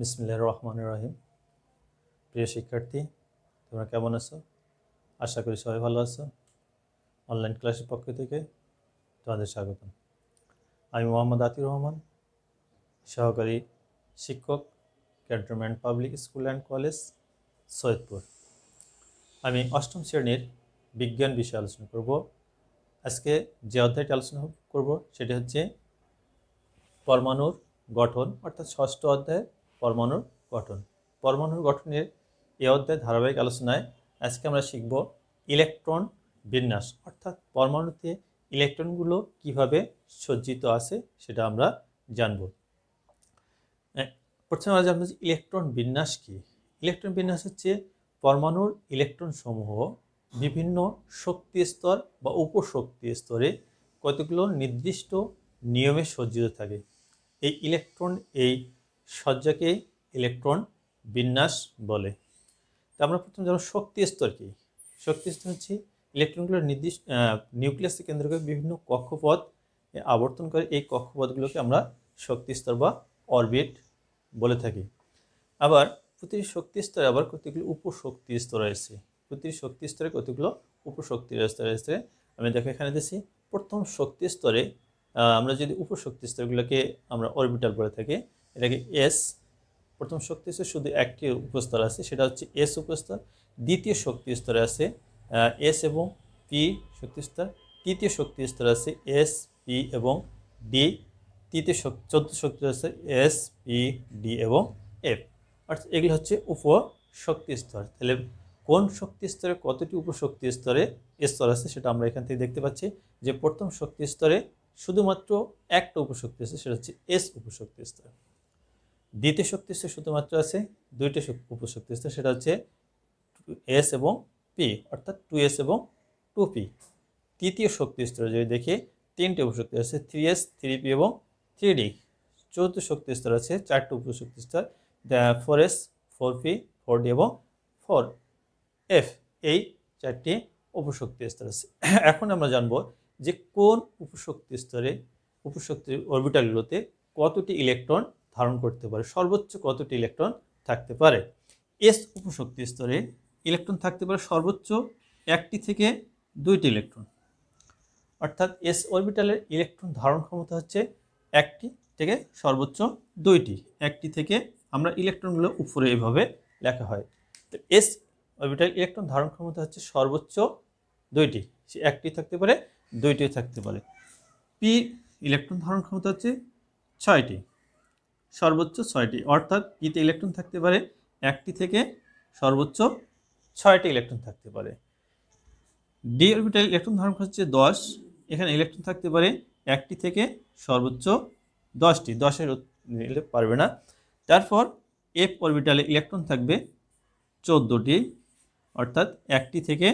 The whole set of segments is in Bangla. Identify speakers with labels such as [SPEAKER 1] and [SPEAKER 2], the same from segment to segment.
[SPEAKER 1] বিসমিল্লা রহমান রহিম প্রিয় শিক্ষার্থী তোমরা কেমন আছো আশা করি সবাই ভালো আছো অনলাইন ক্লাসের পক্ষ থেকে তোমাদের স্বাগতম আমি মোহাম্মদ আতির রহমান সহকারী শিক্ষক cantonment public school and college Saidpur আমি অষ্টম শ্রেণীর বিজ্ঞান বিষয়ে আলোচনা করব আজকে যে অধ্যায়টি আলোচনা করব সেটি হচ্ছে পরমাণুর গঠন অর্থাৎ ষষ্ঠ অধ্যায় পরমাণুর গঠন পরমাণুর গঠনের এ অধ্যায় ধারাবাহিক আলোচনায় আজকে আমরা শিখব ইলেকট্রন বিন্যাস অর্থাৎ পরমাণুতে ইলেকট্রনগুলো কিভাবে সজ্জিত আছে সেটা আমরা জানব প্রথমে আমরা জানবো যে ইলেকট্রন বিন্যাস কি ইলেকট্রন বিন্যাস হচ্ছে পরমাণুর ইলেকট্রন সমূহ বিভিন্ন শক্তি স্তর বা উপশক্তি স্তরে কতগুলো নির্দিষ্ট নিয়মে সজ্জিত থাকে এই ইলেকট্রন এই সজ্জাকে ইলেকট্রন বিন্যাস বলে তো আমরা প্রথম জানব শক্তি স্তর কী শক্তি স্তর হচ্ছে ইলেকট্রনগুলোর নির্দিষ্ট নিউক্লিয়াসকে কেন্দ্র করে বিভিন্ন কক্ষপথ আবর্তন করে এই কক্ষপথগুলোকে আমরা শক্তি স্তর বা অরবিট বলে থাকি আবার প্রতিটি শক্তি স্তরে আবার কতগুলো উপশক্তি স্তর রয়েছে প্রতিটি শক্তি স্তরে কতগুলো উপশক্তি স্তর রয়েছে আমি দেখো এখানে দিচ্ছি প্রথম শক্তি স্তরে আমরা যদি উপশক্তি স্তরগুলোকে আমরা অরবিটাল বলে থাকি এটাকে এস প্রথম শক্তি স্তর শুধু একটি উপস্তর আছে সেটা হচ্ছে এস উপস্তর দ্বিতীয় শক্তি স্তরে আছে এস এবং পি শক্তি স্তর তৃতীয় শক্তি স্তর আছে এস পি এবং ডি তৃতীয় শক্তি চতুর্থ শক্তি আছে এস পি ডি এবং এফ অর্থাৎ এগুলি হচ্ছে উপ শক্তি স্তর তাহলে কোন শক্তি স্তরে কতটি উপশক্তি স্তরে স্তর আছে সেটা আমরা এখান থেকে দেখতে পাচ্ছি যে প্রথম শক্তি স্তরে শুধুমাত্র একটা উপশক্তি আছে সেটা হচ্ছে এস উপশক্তি স্তর দ্বিতীয় শক্তি স্তর শুধুমাত্র আছে দুইটা উপশক্তি স্তর সেটা হচ্ছে এস এবং পি অর্থাৎ টু এস এবং টু পি তৃতীয় শক্তি স্তরে যদি দেখি তিনটি উপশক্তি আছে থ্রি এস থ্রি পি এবং থ্রি ডি চতুর্থ শক্তি স্তর আছে চারটে উপশক্তি স্তর four S four P four D এবং ফোর এফ এই চারটি উপশক্তি স্তর আছে এখন আমরা জানবো যে কোন উপশক্তি স্তরে উপশক্তির অরবিটালগুলোতে কতটি ইলেকট্রন ধারণ করতে পারে সর্বোচ্চ কতটি ইলেকট্রন থাকতে পারে এস উপশক্তি স্তরে ইলেকট্রন থাকতে পারে সর্বোচ্চ একটি থেকে দুইটি ইলেকট্রন অর্থাৎ এস অরবিটালের ইলেকট্রন ধারণ ক্ষমতা হচ্ছে একটি থেকে সর্বোচ্চ দুইটি একটি থেকে আমরা ইলেকট্রনগুলো উপরে এভাবে লেখা হয় তো এস অরবিটাল ইলেকট্রন ধারণ ক্ষমতা হচ্ছে সর্বোচ্চ দুইটি সে একটি থাকতে পারে দুইটি থাকতে পারে পি ইলেকট্রন ধারণ ক্ষমতা হচ্ছে ছয়টি সর্বোচ্চ ছয়টি অর্থাৎ পিতে ইলেকট্রন থাকতে পারে একটি থেকে সর্বোচ্চ ছয়টি ইলেকট্রন থাকতে পারে ডি অরবিটাল ইলেকট্রন ধর্ম হচ্ছে দশ এখানে ইলেকট্রন থাকতে পারে একটি থেকে সর্বোচ্চ দশটি দশের পারবে না তারপর এফ অরবিটালে ইলেকট্রন থাকবে চোদ্দোটি অর্থাৎ একটি থেকে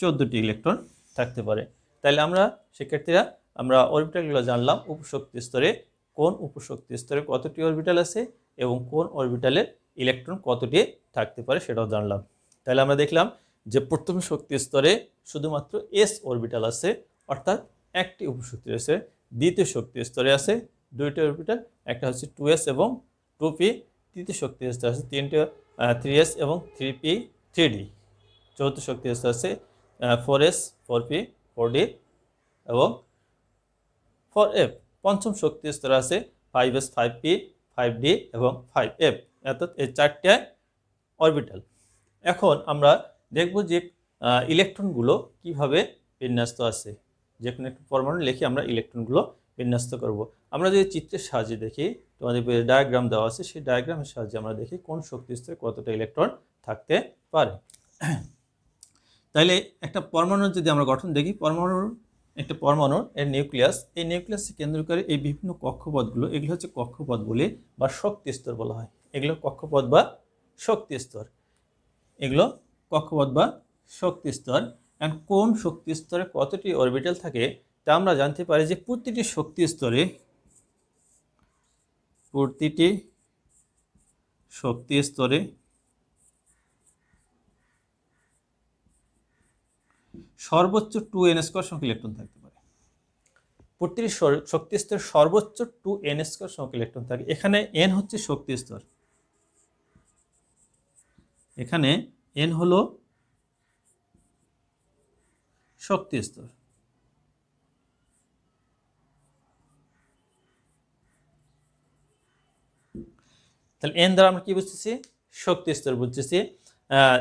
[SPEAKER 1] চোদ্দোটি ইলেকট্রন থাকতে পারে তাহলে আমরা শিক্ষার্থীরা আমরা অরবিটালগুলো জানলাম উপশক্তি স্তরে কোন উপশক্তি স্তরে কতটি অরবিটাল আছে এবং কোন অরবিটালের ইলেকট্রন কতটি থাকতে পারে সেটাও জানলাম তাহলে আমরা দেখলাম যে প্রথম শক্তি স্তরে শুধুমাত্র এস অরবিটাল আছে অর্থাৎ একটি উপশক্তি রয়েছে দ্বিতীয় শক্তি স্তরে আছে দুইটি অরবিটাল একটা হচ্ছে টু এস এবং টু পি তৃতীয় শক্তি স্তর আছে তিনটে থ্রি এস এবং থ্রি পি থ্রি ডি চতুর্থ শক্তি স্তর আছে four S four P four D এবং ফোর এফ পঞ্চম শক্তি স্তর আছে five S five P five D এবং ফাইভ এফ অর্থাৎ এই চারটে অরবিটাল এখন আমরা দেখব যে ইলেকট্রনগুলো কিভাবে বিন্যস্ত আছে যে কোনো একটা পরমাণু লিখে আমরা ইলেকট্রনগুলো বিন্যস্ত করব। আমরা যদি চিত্রের সাহায্যে দেখি তোমাদের ডায়াগ্রাম দেওয়া আছে সেই ডায়াগ্রামের সাহায্যে আমরা দেখি কোন শক্তি স্তরে কতটা ইলেকট্রন থাকতে পারে তাহলে একটা পরমাণুর যদি আমরা গঠন দেখি পরমাণুর একটি পরমাণুর এর নিউক্লিয়াস এই নিউক্লিয়াসকে কেন্দ্র করে এই বিভিন্ন কক্ষপথগুলো এগুলো হচ্ছে কক্ষপথ বলে বা শক্তি স্তর বলা হয় এগুলো কক্ষপথ বা শক্তি স্তর এগুলো কক্ষপথ বা শক্তি স্তর অ্যান্ড কোন শক্তি স্তরে কতটি অরবিটাল থাকে তা আমরা জানতে পারি যে প্রতিটি শক্তি স্তরে প্রতিটি শক্তি স্তরে সর্বোচ্চ টু এন স্কোয়ার সংখ্যক ইলেকট্রন থাকতে পারে প্রতিটি শক্তি স্তর সর্বোচ্চ টু এন স্কোয়ার সংখ্যক ইলেকট্রন থাকে এখানে এন হচ্ছে শক্তি স্তর এখানে এন হল শক্তি স্তর তাহলে এন দ্বারা আমরা কি বুঝতেছি শক্তি স্তর বুঝতেছি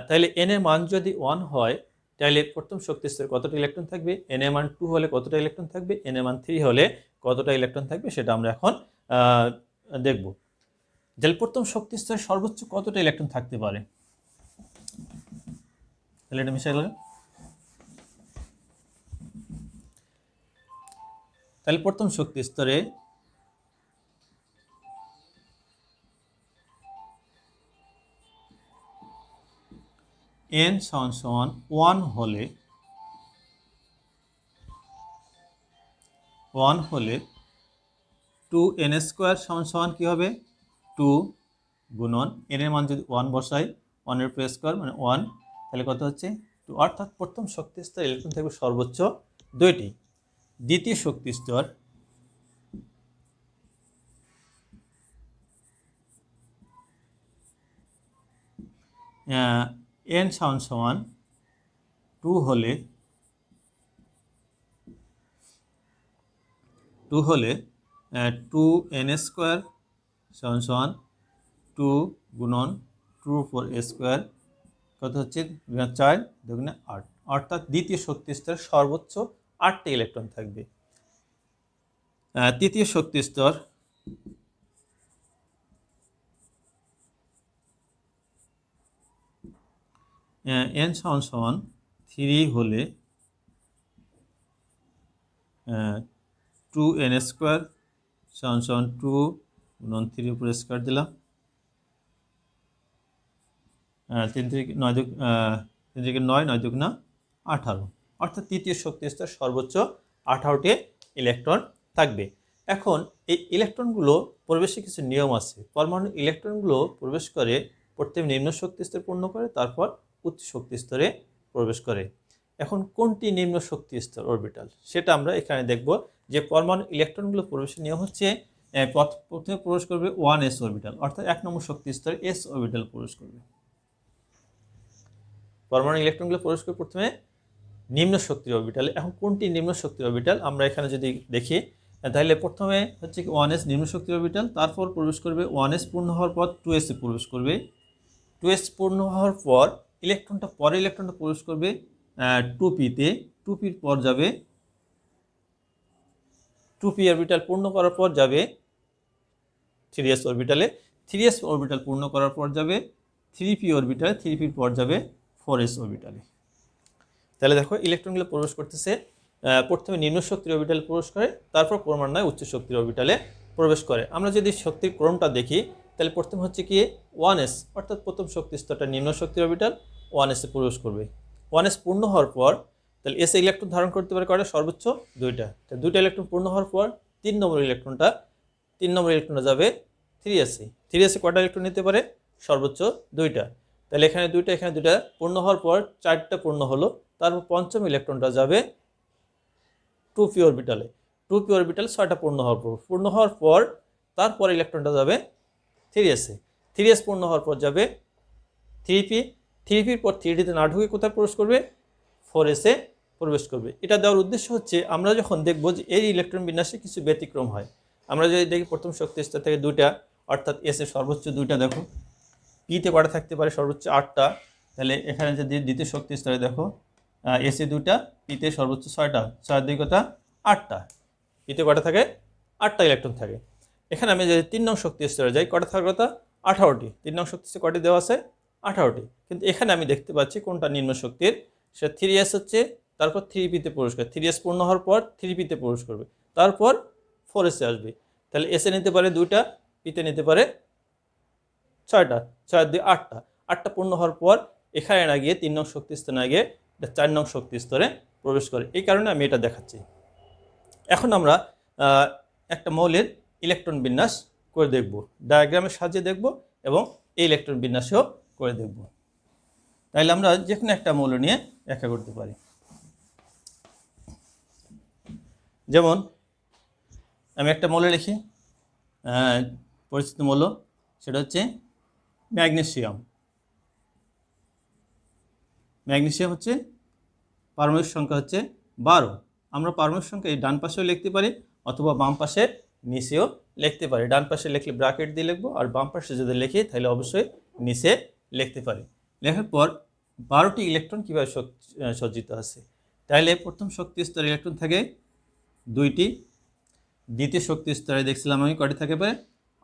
[SPEAKER 1] তাহলে এন এর মান যদি ওয়ান হয় তাহলে প্রথম শক্তি স্তরে কতটা ইলেকট্রন থাকবে এন এম ওয়ান টু হলে কতটা ইলেকট্রন থাকবে এন এম ওয়ান থ্রি হলে কতটা ইলেকট্রন থাকবে সেটা আমরা এখন দেখব তাহলে প্রথম শক্তি স্তরে সর্বোচ্চ কতটা ইলেকট্রন থাকতে পারে তাহলে এটা মিশাই তাহলে প্রথম শক্তি স্তরে এন সমান সমান ওয়ান হলে ওয়ান হলে টু এন স্কোয়ার সমান সমান কী হবে টু গুণন এন এর মান যদি ওয়ান বসাই ওয়ানের প্রে স্কোয়ার মানে ওয়ান তাহলে কত হচ্ছে টু অর্থাৎ প্রথম শক্তিস্তর স্তর ইলেকট্রন থাকবে সর্বোচ্চ দুইটি দ্বিতীয় শক্তিস্তর স্তর এন সমান সমান টু হলে টু হলে টু এন স্কোয়ার সমান সমান টু গুণন টু ফোর স্কোয়ার কত হচ্ছে চার দুগুণে আট অর্থাৎ দ্বিতীয় শক্তি স্তর সর্বোচ্চ আটটি ইলেকট্রন থাকবে তৃতীয় শক্তি স্তর এন সমান সমান থ্রি হলে টু এন স্কোয়ার সমান সমান টু নন থ্রি উপরে স্কোয়ার দিলাম তিন থেকে নয় দুগ তিন থেকে নয় নয় দুগুণা আঠারো অর্থাৎ তৃতীয় শক্তি স্তর সর্বোচ্চ আঠারোটি ইলেকট্রন থাকবে এখন এই ইলেকট্রনগুলো প্রবেশে কিছু নিয়ম আছে পরমাণু ইলেকট্রনগুলো প্রবেশ করে প্রত্যেক নিম্ন শক্তি স্তর পূর্ণ করে তারপর উচ্চ শক্তি স্তরে প্রবেশ করে এখন কোনটি নিম্ন শক্তি স্তর অরবিটাল সেটা আমরা এখানে দেখব যে পরমাণু ইলেকট্রনগুলো প্রবেশ নিয়ে হচ্ছে প্রথমে প্রবেশ করবে ওয়ান এস অরবিটাল অর্থাৎ এক নম্বর শক্তি স্তরে এস অরবিটাল প্রবেশ করবে পরমাণু ইলেকট্রনগুলো প্রবেশ করে প্রথমে নিম্ন শক্তির অরবিটাল এখন কোনটি নিম্ন শক্তির অরবিটাল আমরা এখানে যদি দেখি তাহলে প্রথমে হচ্ছে ওয়ান এস নিম্ন শক্তির অরবিটাল তারপর প্রবেশ করবে ওয়ান এস পূর্ণ হওয়ার পর টু এসে প্রবেশ করবে টু এস পূর্ণ হওয়ার পর ইলেকট্রনটা পরে ইলেকট্রনটা প্রবেশ করবে টুপিতে টুপির পর যাবে টুপি অরবিটাল পূর্ণ করার পর যাবে থ্রি এস অরবিটালে থ্রি এস অরবিটাল পূর্ণ করার পর যাবে থ্রি পি অরবিটালে থ্রি পির পর যাবে ফোর এস অরবিটালে তাহলে দেখো ইলেকট্রনগুলো প্রবেশ করতেছে প্রথমে নিম্ন শক্তির অরবিটালে প্রবেশ করে তারপর ক্রমান্বয়ে উচ্চ শক্তির অরবিটালে প্রবেশ করে আমরা যদি শক্তির ক্রমটা দেখি তাহলে প্রথম হচ্ছে কি ওয়ান এস অর্থাৎ প্রথম শক্তি স্তরটা নিম্ন শক্তির অরবিটাল ওয়ান এসে প্রবেশ করবে ওয়ান এস পূর্ণ হওয়ার পর তাহলে এসে ইলেকট্রন ধারণ করতে পারে কয়টা সর্বোচ্চ দুইটা তাহলে দুইটা ইলেকট্রন পূর্ণ হওয়ার পর তিন নম্বর ইলেকট্রনটা তিন নম্বর ইলেকট্রনটা যাবে থ্রি এসে থ্রি এসে কয়টা ইলেকট্রন নিতে পারে সর্বোচ্চ দুইটা তাহলে এখানে দুইটা এখানে দুইটা পূর্ণ হওয়ার পর চারটা পূর্ণ হলো তারপর পঞ্চম ইলেকট্রনটা যাবে টু পি অরবিটালে টু পি অরবিটাল ছয়টা পূর্ণ হওয়ার পর পূর্ণ হওয়ার পর তারপর ইলেকট্রনটা যাবে থ্রি এসে থ্রি এস পূর্ণ হওয়ার পর যাবে থ্রি পি থ্রিপির পর থ্রিডিতে না ঢুকে কোথায় প্রবেশ করবে ফোর এসে প্রবেশ করবে এটা দেওয়ার উদ্দেশ্য হচ্ছে আমরা যখন দেখব যে এই ইলেকট্রন বিন্যাসে কিছু ব্যতিক্রম হয় আমরা যদি দেখি প্রথম শক্তি স্তর থেকে দুইটা অর্থাৎ এসে সর্বোচ্চ দুইটা দেখো পিতে কটা থাকতে পারে সর্বোচ্চ আটটা তাহলে এখানে যদি দ্বিতীয় শক্তি স্তরে দেখো এসে দুটা পিতে সর্বোচ্চ ছয়টা ছয় দুই কথা আটটা পিতে কটা থাকে আটটা ইলেকট্রন থাকে এখানে আমি যদি তিন নং শক্তি স্তরে যাই কটা থাকার কথা আঠারোটি তিন নং শক্তি কটি দেওয়া আছে আঠারোটি কিন্তু এখানে আমি দেখতে পাচ্ছি কোনটা নিম্ন শক্তির সেটা থ্রি এস হচ্ছে তারপর থ্রি পিতে প্রবেশ করে থ্রি এস পূর্ণ হওয়ার পর থ্রি পিতে প্রবেশ করবে তারপর ফোর এসে আসবে তাহলে এসে নিতে পারে দুইটা পিতে নিতে পারে ছয়টা ছয় দুই আটটা আটটা পূর্ণ হওয়ার পর এখানে না গিয়ে তিন নং শক্তি স্তরে না গিয়ে এটা চার নং শক্তি স্তরে প্রবেশ করে এই কারণে আমি এটা দেখাচ্ছি এখন আমরা একটা মৌলের ইলেকট্রন বিন্যাস করে দেখব ডায়াগ্রামের সাহায্যে দেখব এবং এই ইলেকট্রন বিন্যাসেও করে দেখব তাহলে আমরা যে কোনো একটা মৌল নিয়ে ব্যাখ্যা করতে পারি যেমন আমি একটা মৌল লিখি পরিচিত মৌল সেটা হচ্ছে ম্যাগনেশিয়াম ম্যাগনেশিয়াম হচ্ছে পারমাণবিক সংখ্যা হচ্ছে বারো আমরা পারমাণবিক সংখ্যা এই ডান পাশেও লিখতে পারি অথবা বাম পাশে নিচেও লিখতে পারি ডান পাশে লিখলে ব্র্যাকেট দিয়ে লিখবো আর বাম পাশে যদি লিখি তাহলে অবশ্যই নিচে লিখতে পারি লেখার পর বারোটি ইলেকট্রন কীভাবে সজ্জিত আছে তাহলে প্রথম শক্তি স্তরে ইলেকট্রন থাকে দুইটি দ্বিতীয় শক্তি স্তরে দেখছিলাম আমি কটি থাকে পারে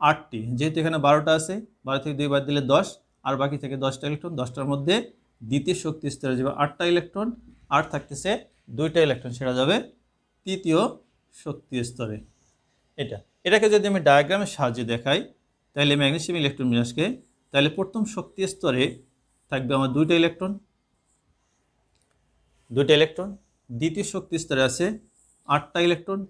[SPEAKER 1] আটটি যেহেতু এখানে বারোটা আছে বারো থেকে দুই বার দিলে দশ আর বাকি থেকে দশটা ইলেকট্রন দশটার মধ্যে দ্বিতীয় শক্তি স্তরে যাবে আটটা ইলেকট্রন আর থাকতেছে দুইটা ইলেকট্রন সেটা যাবে তৃতীয় শক্তি স্তরে এটা এটাকে যদি আমি ডায়াগ্রামের সাহায্যে দেখাই তাহলে ম্যাগনেশিয়াম ইলেকট্রন বিন্যাসকে তাহলে প্রথম শক্তি স্তরে থাকবে আমার দুইটা ইলেকট্রন দুইটা ইলেকট্রন দ্বিতীয় শক্তি স্তরে আছে আটটা ইলেকট্রন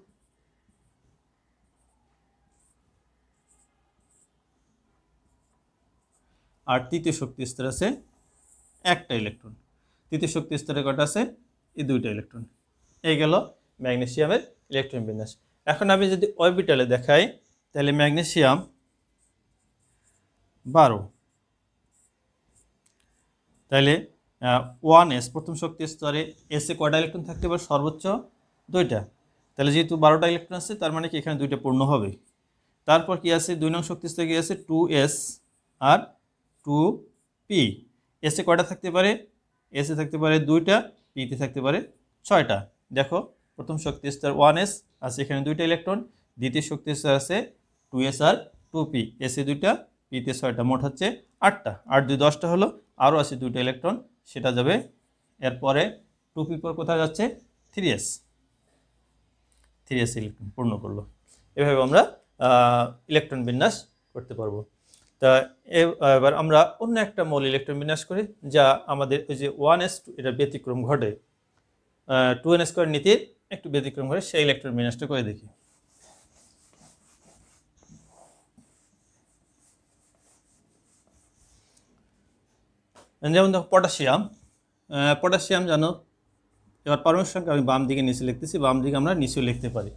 [SPEAKER 1] আর তৃতীয় শক্তি স্তরে আছে একটা ইলেকট্রন তৃতীয় শক্তি স্তরে কটা আছে এই দুইটা ইলেকট্রন এই গেল ম্যাগনেশিয়ামের ইলেকট্রন বিন্যাস এখন আমি যদি অরবিটালে দেখাই তাহলে ম্যাগনেশিয়াম বারো তাহলে ওয়ান এস প্রথম শক্তি স্তরে এসে কয়টা ইলেকট্রন থাকতে পারে সর্বোচ্চ দুইটা তাহলে যেহেতু বারোটা ইলেকট্রন আছে তার মানে কি এখানে দুইটা পূর্ণ হবে তারপর কি আছে দুই নং শক্তি স্তরে কী আছে টু এস আর টু পি এসে কয়টা থাকতে পারে এসে থাকতে পারে দুইটা পিতে থাকতে পারে ছয়টা দেখো প্রথম শক্তি স্তর ওয়ান এস আছে এখানে দুইটা ইলেকট্রন দ্বিতীয় শক্তি স্তর আছে টু এস আর টু পি এসে দুইটা পিতে ছয়টা মোট হচ্ছে আটটা আট দুই দশটা হলো আরও আছে দুইটা ইলেকট্রন সেটা যাবে এরপরে টু পি পর কোথায় যাচ্ছে three S three S electron পূর্ণ করলো এভাবে আমরা ইলেকট্রন বিন্যাস করতে পারবো তা এবার আমরা অন্য একটা মৌল ইলেকট্রন বিন্যাস করি যা আমাদের ওই যে ওয়ান এস এটা ব্যতিক্রম ঘটে টু এন স্কোয়ার নীতির একটু ব্যতিক্রম ঘটে সেই ইলেকট্রন বিন্যাসটা করে দেখি যেমন দেখো পটাশিয়াম পটাশিয়াম জানো এবার পারমাণবিক সংখ্যা আমি বাম দিকে নিচে লিখতেছি বাম দিকে আমরা নিচেও লিখতে পারি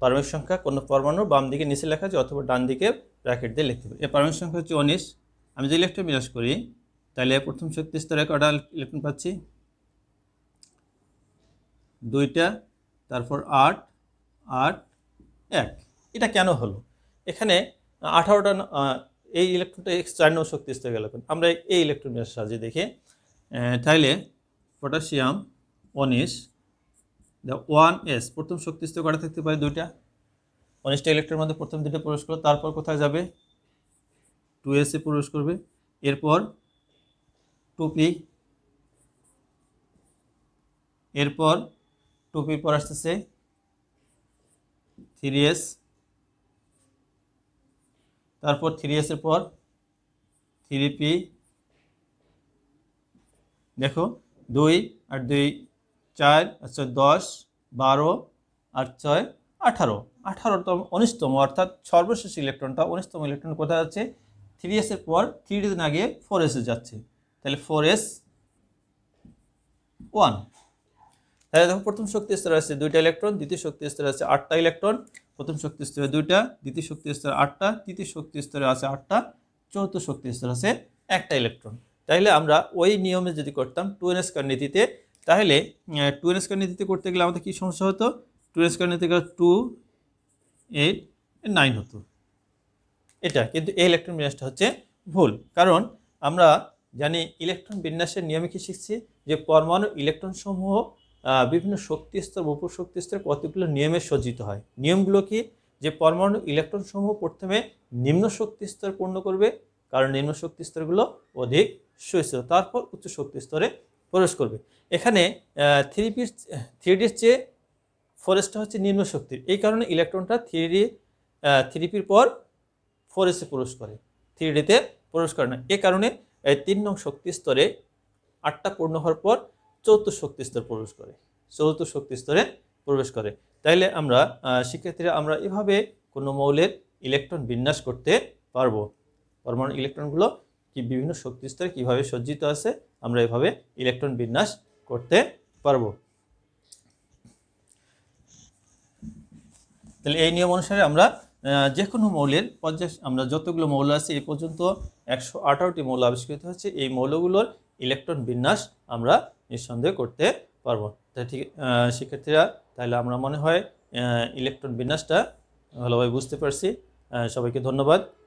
[SPEAKER 1] পারমাণবিক সংখ্যা কোনো পরমাণু বাম দিকে নিচে লেখা আছে অথবা ডান দিকে র্যাকেট দিয়ে লিখতে পারি এ পারমাণবিক সংখ্যা হচ্ছে উনিশ আমি যদি ইলেকট্রন বিনাশ করি তাহলে প্রথম শক্তি স্তরে কটা ইলেকট্রন পাচ্ছি দুইটা তারপর আট আট এক এটা কেন হলো এখানে আঠারোটা এই ইলেকট্রনটা এক্স চার নং শক্তি স্তরের আমরা এই ইলেকট্রনের সাহায্যে দেখি তাইলে পটাশিয়াম অনিশ ওয়ান এস প্রথম শক্তি স্তর কটা থাকতে পারে দুইটা অনিশটা ইলেকট্রনের মধ্যে প্রথম দুইটা প্রবেশ করলো তারপর কোথায় যাবে টু এসে প্রবেশ করবে এরপর টুপি এরপর টুপির পর আসতেছে থ্রি এস তারপর থ্রি এসের পর থ্রি পি দেখো দুই আর দুই চার আর ছয় দশ বারো আর ছয় আঠারো আঠারোতম উনিশতম অর্থাৎ সর্বশেষ ইলেকট্রনটা উনিশতম ইলেকট্রন কোথায় যাচ্ছে থ্রি এসের পর থ্রি ডি না গিয়ে ফোর এসে যাচ্ছে তাহলে ফোর এস ওয়ান তাহলে দেখো প্রথম শক্তি স্তরে আছে দুইটা ইলেকট্রন দ্বিতীয় শক্তি স্তরে আছে আটটা ইলেকট্রন প্রথম শক্তি স্তরে দুইটা দ্বিতীয় শক্তি স্তরে আটটা তৃতীয় শক্তি স্তরে আছে আটটা চতুর্থ শক্তি স্তরে আছে একটা ইলেকট্রন তাহলে আমরা ওই নিয়মে যদি করতাম টু এন এসকার নীতিতে তাহলে টু এন এসকার নীতিতে করতে গেলে আমাদের কী সমস্যা হতো টু এন এসকার গেলে টু এইট নাইন হতো এটা কিন্তু এই ইলেকট্রন বিন্যাসটা হচ্ছে ভুল কারণ আমরা জানি ইলেকট্রন বিন্যাসের নিয়মে কি শিখছি যে পরমাণু ইলেকট্রন সমূহ বিভিন্ন শক্তি স্তর উপশক্তি স্তরে কতগুলো নিয়মে সজ্জিত হয় নিয়মগুলো কি যে পরমাণু ইলেকট্রনসমূহ প্রথমে নিম্ন শক্তি স্তর পূর্ণ করবে কারণ নিম্ন শক্তি স্তরগুলো অধিক সুস্থিত তারপর উচ্চ শক্তি স্তরে প্রবেশ করবে এখানে থ্রি পি থ্রি চেয়ে ফোরেসটা হচ্ছে নিম্ন শক্তির এই কারণে ইলেকট্রনটা থ্রি ডি থ্রি পির পর ফোরেসে প্রবেশ করে থ্রি ডিতে প্রবেশ করে না এ কারণে তিন নং শক্তি স্তরে আটটা পূর্ণ হওয়ার পর চতুর্থ শক্তি স্তর প্রবেশ করে চতুর্থ শক্তি স্তরে প্রবেশ করে তাইলে আমরা শিক্ষার্থীরা আমরা এভাবে কোনো মৌলের ইলেকট্রন বিন্যাস করতে পারবো পরমাণু ইলেকট্রনগুলো কি বিভিন্ন শক্তি স্তরে কীভাবে সজ্জিত আছে আমরা এভাবে ইলেকট্রন বিন্যাস করতে পারবো তাহলে এই নিয়ম অনুসারে আমরা যে কোনো মৌলের পঞ্চাশ আমরা যতগুলো মৌল আছে এই পর্যন্ত একশো আঠারোটি মৌল আবিষ্কৃত হচ্ছে এই মৌলগুলোর ইলেকট্রন বিন্যাস আমরা নিঃসন্দেহে করতে পারবো তাই ঠিক শিক্ষার্থীরা তাহলে আমরা মনে হয় ইলেকট্রন বিন্যাসটা ভালোভাবে বুঝতে পারছি সবাইকে ধন্যবাদ